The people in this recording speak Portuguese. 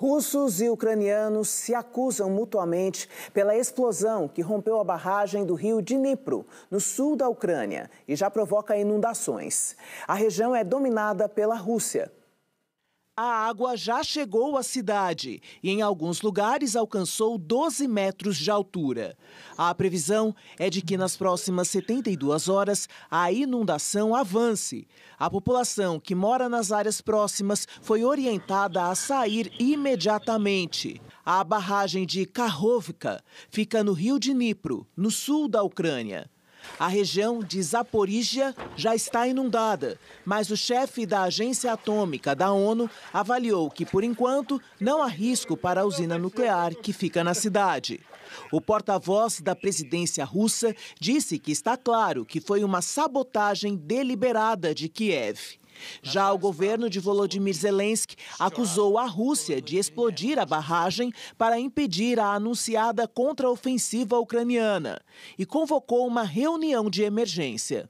Russos e ucranianos se acusam mutuamente pela explosão que rompeu a barragem do rio Dnipro, no sul da Ucrânia, e já provoca inundações. A região é dominada pela Rússia, a água já chegou à cidade e, em alguns lugares, alcançou 12 metros de altura. A previsão é de que, nas próximas 72 horas, a inundação avance. A população que mora nas áreas próximas foi orientada a sair imediatamente. A barragem de Karhovka fica no rio de Dnipro, no sul da Ucrânia. A região de Zaporígia já está inundada, mas o chefe da Agência Atômica da ONU avaliou que, por enquanto, não há risco para a usina nuclear que fica na cidade. O porta-voz da presidência russa disse que está claro que foi uma sabotagem deliberada de Kiev. Já o governo de Volodymyr Zelensky acusou a Rússia de explodir a barragem para impedir a anunciada contraofensiva ucraniana e convocou uma reunião de emergência.